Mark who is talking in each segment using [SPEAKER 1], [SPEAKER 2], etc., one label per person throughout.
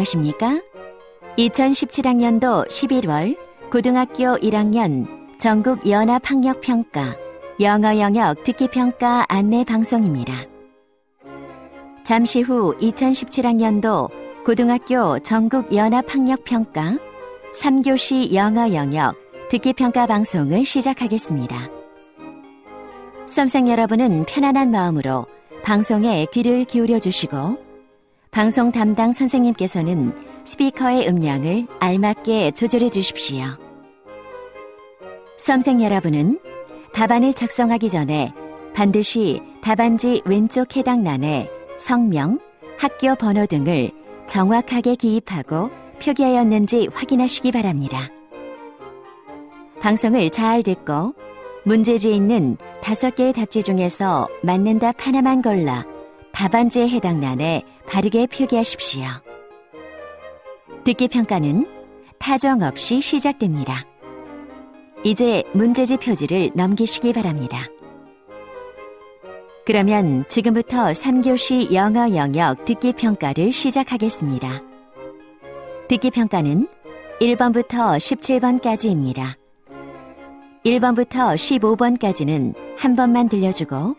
[SPEAKER 1] 안녕하십니까? 2017학년도 11월 고등학교 1학년 전국 연합 학력 평가 영어 영역 듣기 평가 안내 방송입니다. 잠시 후 2017학년도 고등학교 전국 연합 학력 평가 3교시 영어 영역 듣기 평가 방송을 시작하겠습니다. 수험생 여러분은 편안한 마음으로 방송에 귀를 기울여 주시고 방송 담당 선생님께서는 스피커의 음량을 알맞게 조절해 주십시오. 수험생 여러분은 답안을 작성하기 전에 반드시 답안지 왼쪽 해당 란에 성명, 학교 번호 등을 정확하게 기입하고 표기하였는지 확인하시기 바랍니다. 방송을 잘 듣고 문제지에 있는 다섯 개의 답지 중에서 맞는 답 하나만 골라 답안지에 해당 란에 바르게 표기하십시오. 듣기 평가는 타정 없이 시작됩니다. 이제 문제집 표지를 넘기시기 바랍니다. 그러면 지금부터 3교시 영어 영역 듣기 평가를 시작하겠습니다. 듣기 평가는 1번부터 17번까지입니다. 1번부터 15번까지는 한 번만 들려주고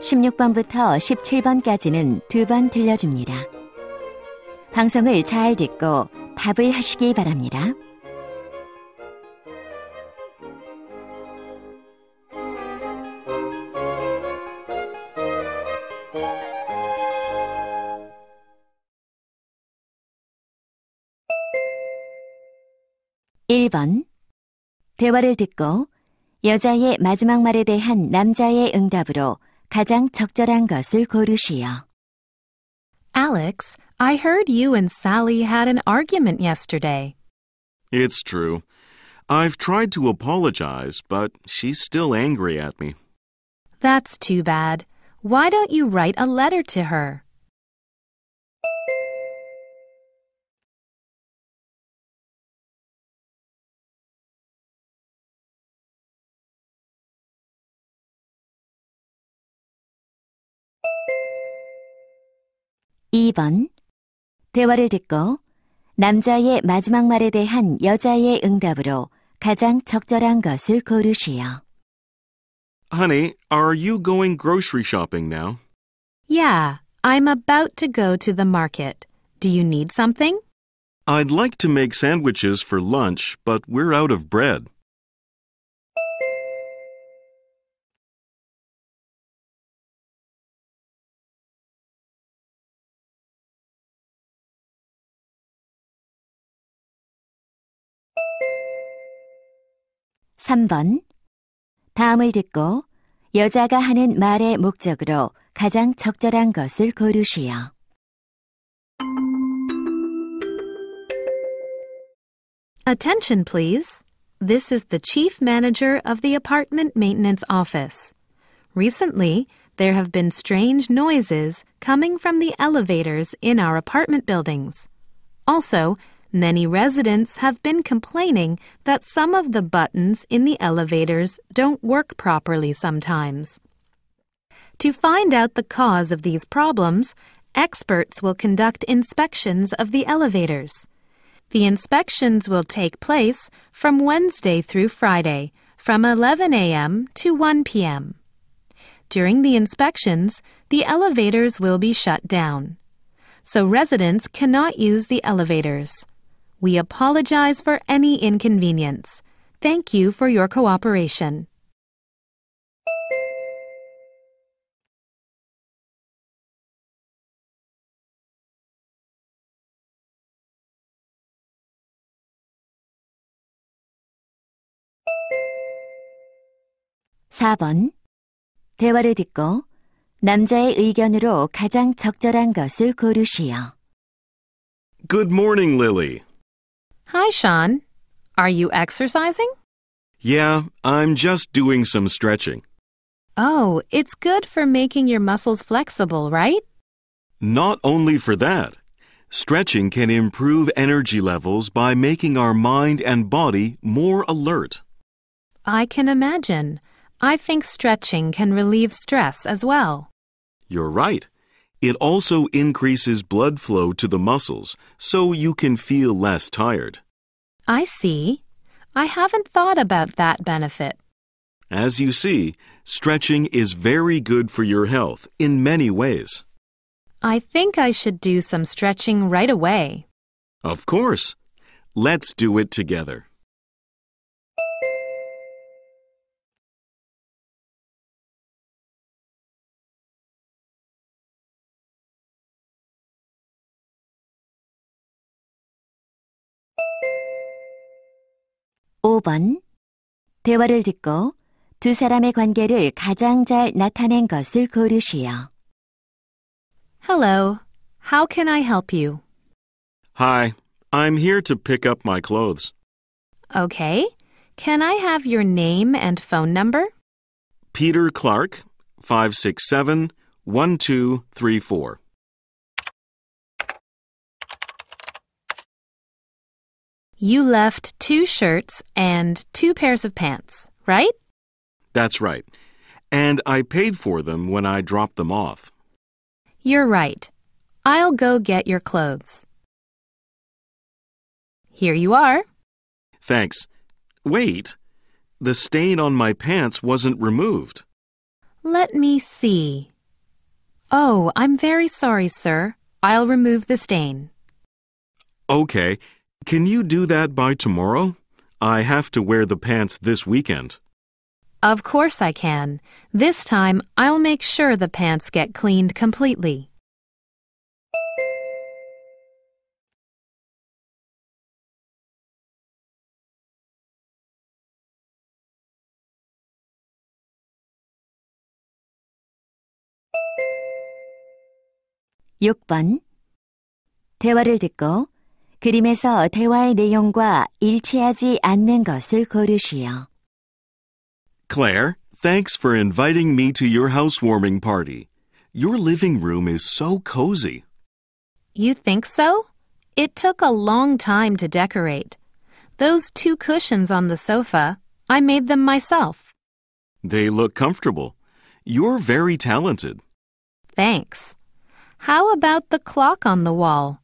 [SPEAKER 1] 16번부터 17번까지는 두 번 들려줍니다. 방송을 잘 듣고 답을 하시기 바랍니다. (1번) 대화를 듣고 여자의 마지막 말에 대한 남자의 응답으로 가장 적절한 것을 고르시오.
[SPEAKER 2] Alex, I heard you and Sally had an argument yesterday.
[SPEAKER 3] It's true. I've tried to apologize, but she's still angry at me.
[SPEAKER 4] That's too bad. Why don't you write a letter to her? 2번. 대화를 듣고 남자의 마지막 말에 대한
[SPEAKER 1] 여자의 응답으로 가장 적절한 것을 고르시오.
[SPEAKER 3] Honey, are you going grocery shopping now?
[SPEAKER 2] Yeah, I'm about to go to the market. Do you need something?
[SPEAKER 3] I'd like to make sandwiches for lunch, but we're out of bread.
[SPEAKER 4] 3번. 다음을 듣고
[SPEAKER 1] 여자가 하는 말의 목적으로 가장 적절한 것을 고르시오.
[SPEAKER 2] Attention, please. This is the chief manager of the apartment maintenance office. Recently, there have been strange noises coming from the elevators in our apartment buildings. Also, Many residents have been complaining that some of the buttons in the elevators don't work properly sometimes. To find out the cause of these problems, experts will conduct inspections of the elevators. The inspections will take place from Wednesday through Friday, from 11 a.m. to 1 p.m. During the inspections, the elevators will be shut down. So residents cannot use the elevators. We apologize for
[SPEAKER 4] any inconvenience. Thank you for your cooperation. (4번)
[SPEAKER 1] 대화를 듣고 남자의 의견으로 가장 적절한 것을
[SPEAKER 2] 고르시오.
[SPEAKER 3] Good morning, Lily.
[SPEAKER 2] Hi, Sean. Are you exercising?
[SPEAKER 3] Yeah, I'm just doing some stretching.
[SPEAKER 2] Oh, it's good for making your muscles flexible, right?
[SPEAKER 3] Not only for that, stretching can improve energy levels by making our mind and body more alert.
[SPEAKER 2] I can imagine. I think stretching can relieve stress as well.
[SPEAKER 3] You're right. It also increases blood flow to the muscles, so you can feel less tired.
[SPEAKER 2] I see. I haven't thought about that benefit.
[SPEAKER 3] As you see, stretching is very good for your health in many ways.
[SPEAKER 2] I think I should do some stretching right away.
[SPEAKER 3] Of course. Let's do it together.
[SPEAKER 4] 5번. 대화를 듣고 두 사람의 관계를
[SPEAKER 1] 가장 잘 나타낸 것을 고르시오. Hello.
[SPEAKER 2] How can I help you?
[SPEAKER 3] Hi. I'm here to pick up my clothes.
[SPEAKER 2] Okay. Can I have your name and phone number?
[SPEAKER 3] Peter Clark, 567 1234.
[SPEAKER 4] You left
[SPEAKER 2] two shirts and two pairs of pants, right?
[SPEAKER 3] That's right. And I paid for them when I dropped them off.
[SPEAKER 2] You're right. I'll go get your clothes. Here you are.
[SPEAKER 3] Thanks. Wait. The stain on my pants wasn't removed.
[SPEAKER 2] Let me see. Oh, I'm very sorry, sir. I'll remove the stain.
[SPEAKER 3] Okay. Can you do that by tomorrow? I have to wear the pants this weekend.
[SPEAKER 2] Of course I can.
[SPEAKER 4] This time, I'll make sure the pants get cleaned completely. (6번)
[SPEAKER 1] 대화를 듣고 그림에서 대화의 내용과 일치하지 않는 것을 고르시오.
[SPEAKER 3] Claire, thanks for inviting me to your housewarming party. Your living room is so cozy.
[SPEAKER 2] You think so? It took a long time to decorate. Those two cushions on the sofa, I made them myself.
[SPEAKER 3] They look comfortable. You're very talented.
[SPEAKER 2] Thanks. How about the clock on the wall?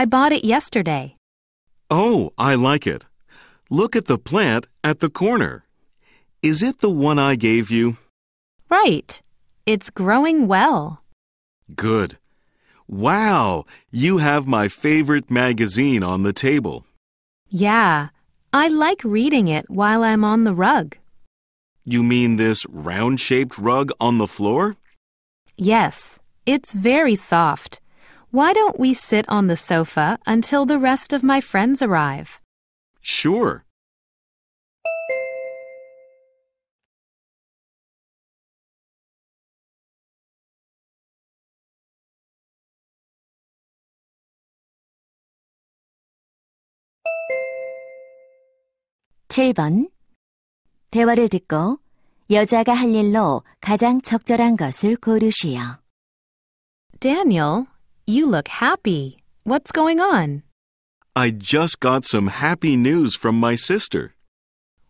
[SPEAKER 2] I bought it yesterday.
[SPEAKER 3] Oh, I like it. Look at the plant at the corner. Is it the one I gave you?
[SPEAKER 2] Right. It's growing well.
[SPEAKER 3] Good. Wow, you have my favorite magazine on the table.
[SPEAKER 2] Yeah, I like reading it while I'm on the rug.
[SPEAKER 3] You mean this round shaped rug on the floor?
[SPEAKER 2] Yes, it's very soft. Why don't we sit on the sofa until the rest of my friends arrive?
[SPEAKER 3] Sure.
[SPEAKER 4] 대화를 듣고 여자가 할 일로
[SPEAKER 1] 가장 적절한 것을 Daniel, you
[SPEAKER 2] look happy. What's going on?
[SPEAKER 3] I just got some happy news from my sister.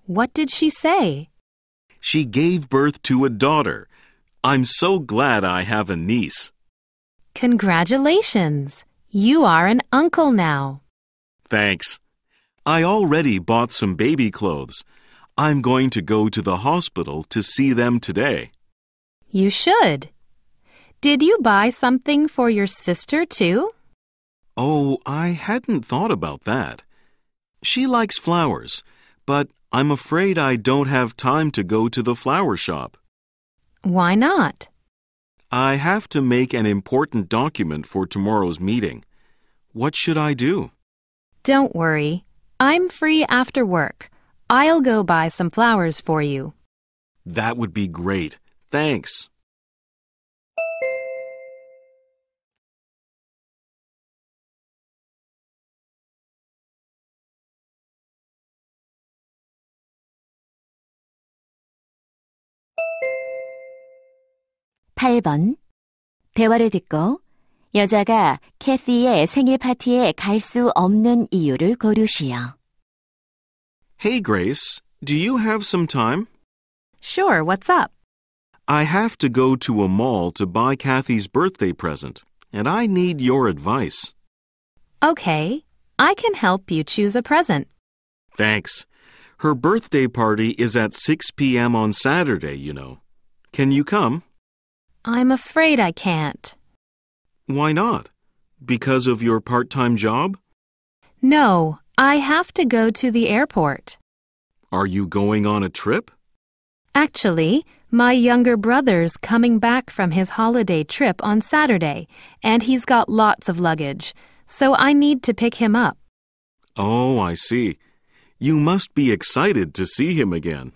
[SPEAKER 2] What did she say?
[SPEAKER 3] She gave birth to a daughter. I'm so glad I have a niece.
[SPEAKER 2] Congratulations! You are an uncle now.
[SPEAKER 3] Thanks. I already bought some baby clothes. I'm going to go to the hospital to see them today.
[SPEAKER 2] You should. Did you buy something for your sister too?
[SPEAKER 3] Oh, I hadn't thought about that. She likes flowers, but I'm afraid I don't have time to go to the flower shop.
[SPEAKER 2] Why not?
[SPEAKER 3] I have to make an important document for tomorrow's meeting. What should I do?
[SPEAKER 2] Don't worry. I'm free after work. I'll go buy some flowers for you.
[SPEAKER 3] That would be great. Thanks.
[SPEAKER 4] 8번 대화를 듣고 여자가
[SPEAKER 1] 캐티의 생일 파티에 갈 수 없는 이유를 고르시오.
[SPEAKER 3] Hey Grace, do you have some time? Sure, what's up? I have to go to a mall to buy Kathy's birthday present, and I need your advice.
[SPEAKER 2] Okay, I can help you choose a present.
[SPEAKER 3] Thanks. Her birthday party is at 6 p.m. on Saturday, you know. Can you come?
[SPEAKER 2] I'm afraid I can't.
[SPEAKER 3] Why not? Because of your part-time job?
[SPEAKER 2] No, I have to go to the
[SPEAKER 3] airport. Are you going on a trip?
[SPEAKER 2] Actually, my younger brother's coming back from his holiday trip on Saturday, and he's got lots of luggage, so I need to pick him up.
[SPEAKER 3] Oh, I see. You must be excited to see him again.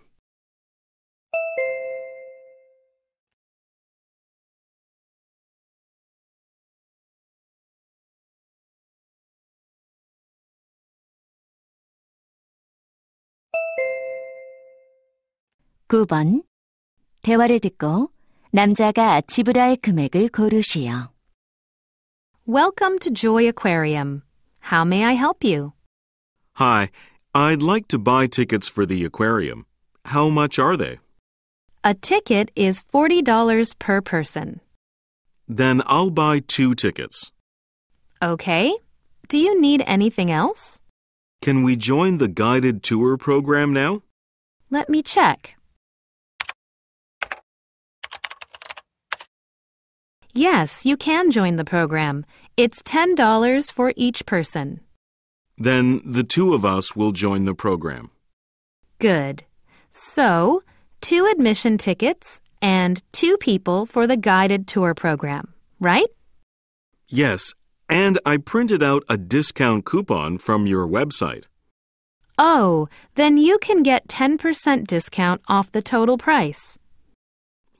[SPEAKER 4] (9번) 대화를
[SPEAKER 1] 듣고 남자가 지불할 금액을 고르시오.
[SPEAKER 2] Welcome to Joy Aquarium. How may I help you?
[SPEAKER 3] Hi. I'd like to buy tickets for the aquarium. How much are they?
[SPEAKER 2] A ticket is $40 per person.
[SPEAKER 3] Then I'll buy two tickets.
[SPEAKER 2] Okay. Do you need anything else?
[SPEAKER 3] Can we join the guided tour program now?
[SPEAKER 2] Let me check. Yes, you can join the program. It's $10 for each person.
[SPEAKER 3] Then the two of us will join the program.
[SPEAKER 2] Good. So, two admission tickets and two people for the guided tour program, right?
[SPEAKER 3] Yes, and I printed out a discount coupon from your website.
[SPEAKER 2] Oh, then you can get 10% discount off the total price.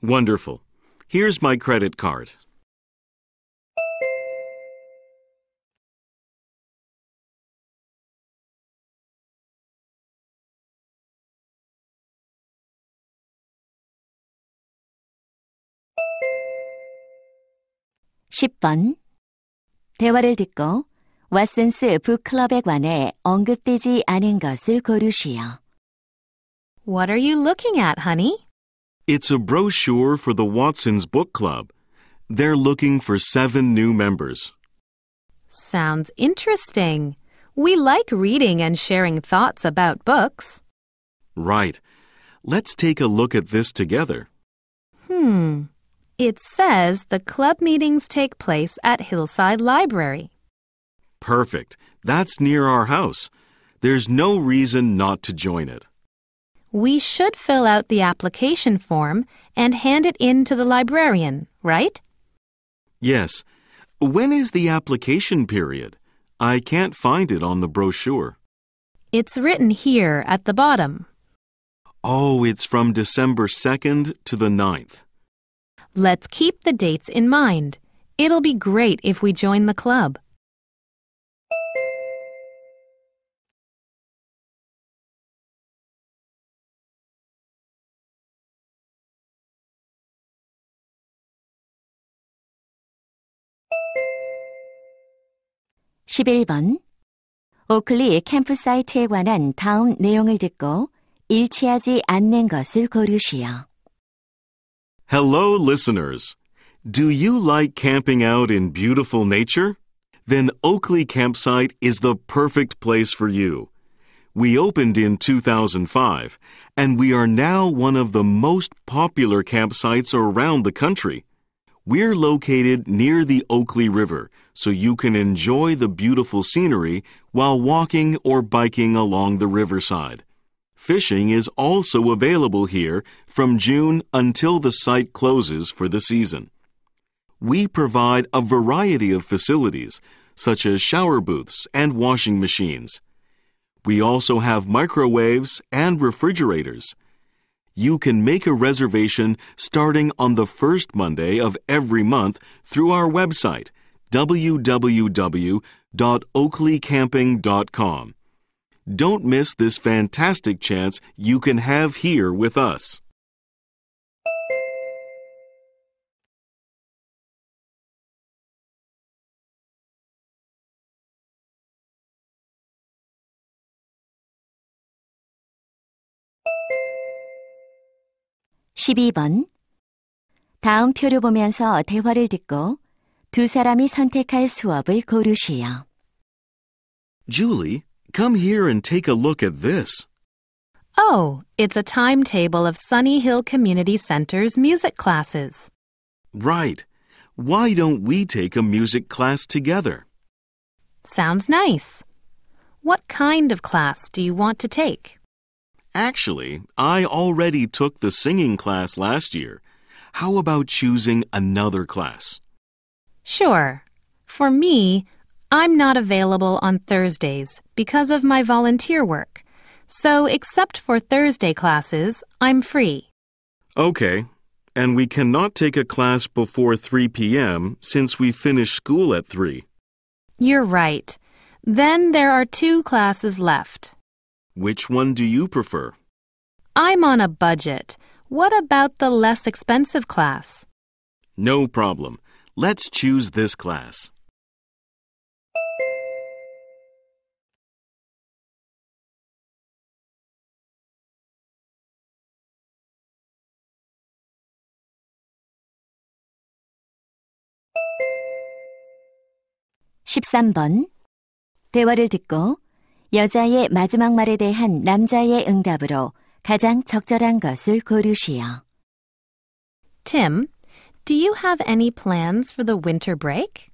[SPEAKER 3] Wonderful. Here's my credit card.
[SPEAKER 4] 10번
[SPEAKER 1] 대화를 듣고 왓슨스 북클럽에 관해 언급되지 않은 것을 고르시오. What are you looking at, honey?
[SPEAKER 3] It's a brochure for the Watson's Book Club. They're looking for seven new members.
[SPEAKER 2] Sounds interesting. We like reading and sharing thoughts about books.
[SPEAKER 3] Right. Let's take a look at this together.
[SPEAKER 2] Hmm. It says the club meetings take place at Hillside Library.
[SPEAKER 3] Perfect. That's near our house. There's no reason not to join it.
[SPEAKER 2] We should fill out the application form and hand it in to the librarian, right?
[SPEAKER 3] Yes. When is the application period? I can't find it on the brochure.
[SPEAKER 2] It's written here at the bottom.
[SPEAKER 3] Oh, it's from December 2nd to the 9th.
[SPEAKER 2] Let's keep the dates in mind. It'll be great if we join the
[SPEAKER 4] club. (11번) 오클리 캠프 사이트에 관한 다음
[SPEAKER 1] 내용을 듣고 일치하지 않는 것을 고르시오.
[SPEAKER 3] Hello, listeners. Do you like camping out in beautiful nature? Then Oakley Campsite is the perfect place for you. We opened in 2005, and we are now one of the most popular campsites around the country. We're located near the Oakley River, so you can enjoy the beautiful scenery while walking or biking along the riverside. Fishing is also available here from June until the site closes for the season. We provide a variety of facilities, such as shower booths and washing machines. We also have microwaves and refrigerators. You can make a reservation starting on the first Monday of every month through our website www.oakleycamping.com. Don't miss this fantastic chance you can have here with us.
[SPEAKER 4] (12번)
[SPEAKER 1] 다음 표를 보면서 대화를 듣고 두 사람이 선택할 수업을
[SPEAKER 2] 고르시오.
[SPEAKER 3] Julie Come here and take a look at this.
[SPEAKER 2] Oh, it's a timetable of Sunny Hill Community Center's music
[SPEAKER 3] classes. Right. Why don't we take a music class together?
[SPEAKER 2] Sounds nice. What kind of class do you want to take?
[SPEAKER 3] Actually, I already took the singing class last year. How about choosing another class?
[SPEAKER 2] Sure. For me, I'm not available on Thursdays because of my volunteer work, so except for Thursday classes, I'm free.
[SPEAKER 3] Okay, and we cannot take a class before 3 p.m. since we finish school at 3.
[SPEAKER 2] You're right. Then there are two classes left.
[SPEAKER 3] Which one do you prefer?
[SPEAKER 2] I'm on a budget. What about the less expensive
[SPEAKER 4] class?
[SPEAKER 3] No problem. Let's choose this class.
[SPEAKER 1] 13번 대화를 듣고 여자의 마지막 말에 대한 남자의 응답으로 가장 적절한 것을 고르시오.
[SPEAKER 2] Tim, do you have any plans for the winter break?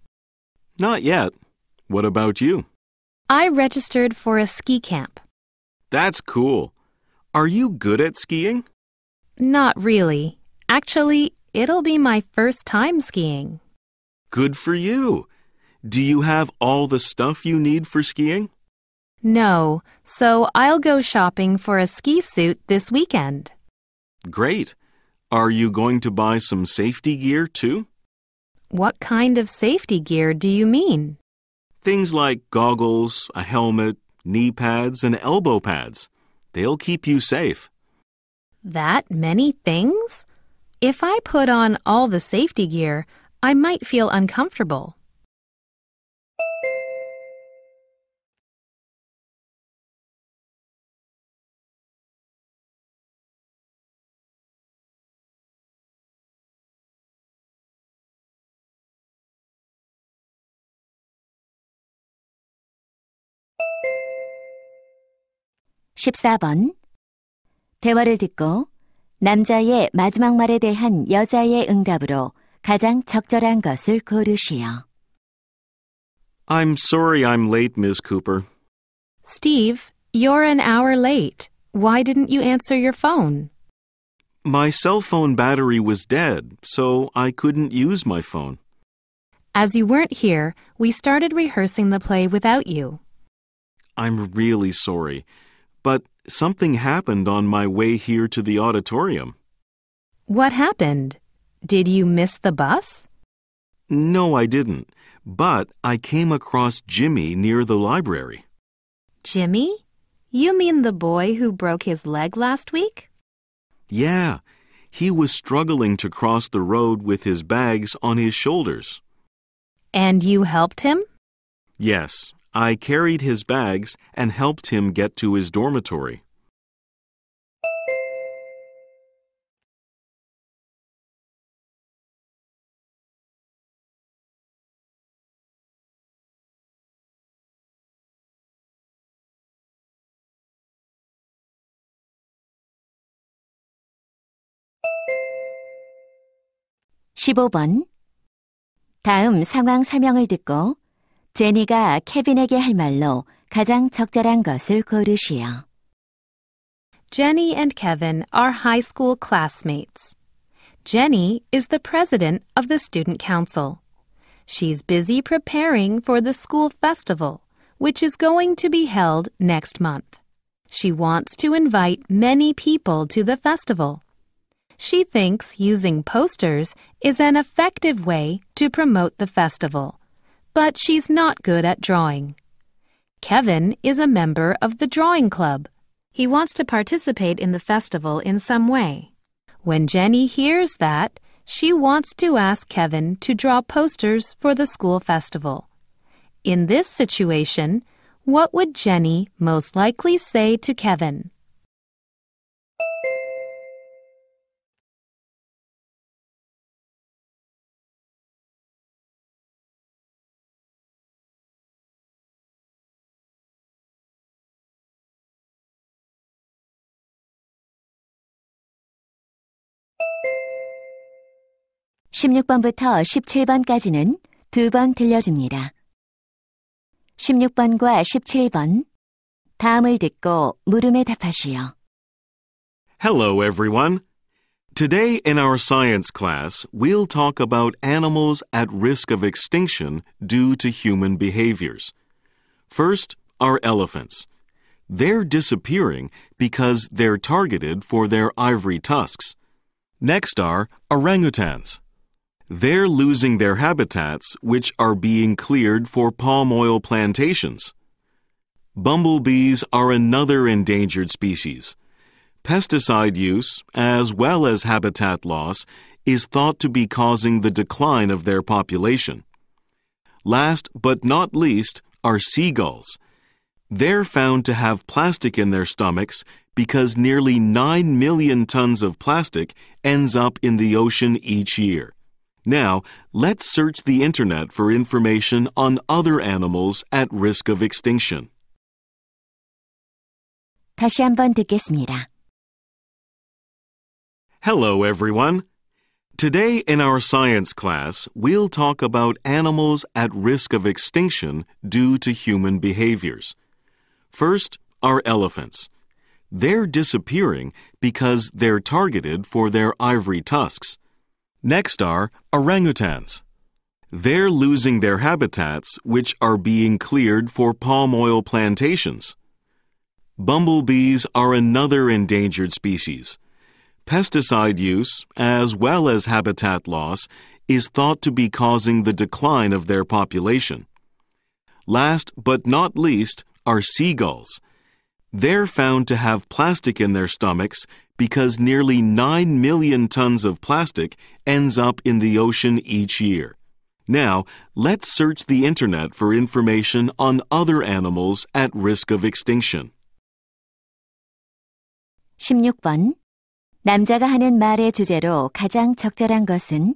[SPEAKER 3] Not yet. What about you?
[SPEAKER 2] I registered for a ski camp.
[SPEAKER 3] That's cool. Are you good at skiing?
[SPEAKER 2] Not really. Actually, it'll be my first time skiing.
[SPEAKER 3] Good for you. Do you have all the stuff you need for skiing?
[SPEAKER 2] No, so I'll go shopping for a ski suit this weekend.
[SPEAKER 3] Great. Are you going to buy some safety gear too?
[SPEAKER 2] What kind of safety gear do you mean?
[SPEAKER 3] Things like goggles, a helmet, knee pads, and elbow pads. They'll keep you safe.
[SPEAKER 2] That many things? If
[SPEAKER 4] I put on all the safety gear, I might feel uncomfortable.
[SPEAKER 1] 14번 대화를 듣고 남자의 마지막 말에 대한 여자의 응답으로 가장 적절한 것을 고르시오.
[SPEAKER 3] I'm sorry I'm late, Ms. Cooper.
[SPEAKER 2] Steve, you're an hour late. Why didn't you answer your phone?
[SPEAKER 3] My cell phone battery was dead, so I couldn't use my phone.
[SPEAKER 2] As you weren't here, we started rehearsing the play without you.
[SPEAKER 3] I'm really sorry. But something happened on my way here to the auditorium.
[SPEAKER 2] What happened? Did you miss the bus?
[SPEAKER 3] No, I didn't. But I came across Jimmy near the library.
[SPEAKER 2] Jimmy? You mean the boy who broke his leg last week?
[SPEAKER 3] Yeah. He was struggling to cross the road with his bags on his shoulders.
[SPEAKER 2] And you helped him?
[SPEAKER 3] Yes, I carried his bags and helped him get to his dormitory.
[SPEAKER 4] (15번) 다음 상황 설명을 듣고
[SPEAKER 1] 제니가 케빈에게 할 말로 가장 적절한 것을 고르시오.
[SPEAKER 2] Jenny and Kevin are high school classmates. Jenny is the president of the student council. She's busy preparing for the school festival, which is going to be held next month. She wants to invite many people to the festival. She thinks using posters is an effective way to promote the festival but she's not good at drawing. Kevin is a member of the drawing club. He wants to participate in the festival in some way. When Jenny hears that, she wants to ask Kevin to draw posters for the school festival. In this situation, what would Jenny most likely say to Kevin?
[SPEAKER 4] 16번부터 17번까지는 두 번 들려줍니다.
[SPEAKER 1] 16번과 17번. 다음을 듣고 물음에 답하시오.
[SPEAKER 3] Hello, everyone. Today in our science class, we'll talk about animals at risk of extinction due to human behaviors. First, are elephants. They're disappearing because they're targeted for their ivory tusks. Next are orangutans they're losing their habitats, which are being cleared for palm oil plantations. Bumblebees are another endangered species. Pesticide use, as well as habitat loss, is thought to be causing the decline of their population. Last but not least are seagulls. They're found to have plastic in their stomachs because nearly 9 million tons of plastic ends up in the ocean each year. Now, let's search the internet for information on other animals at risk of extinction.
[SPEAKER 4] 다시 한번 듣겠습니다.
[SPEAKER 3] Hello, everyone. Today in our science class, we'll talk about animals at risk of extinction due to human behaviors. First are elephants. They're disappearing because they're targeted for their ivory tusks. Next are orangutans. They're losing their habitats, which are being cleared for palm oil plantations. Bumblebees are another endangered species. Pesticide use, as well as habitat loss, is thought to be causing the decline of their population. Last but not least are seagulls. They're found to have plastic in their stomachs because nearly 9 million tons of plastic ends up in the ocean each year. Now, let's search the internet for information on other animals at risk of extinction.
[SPEAKER 4] 16번 남자가 하는 말의 주제로 가장 적절한 것은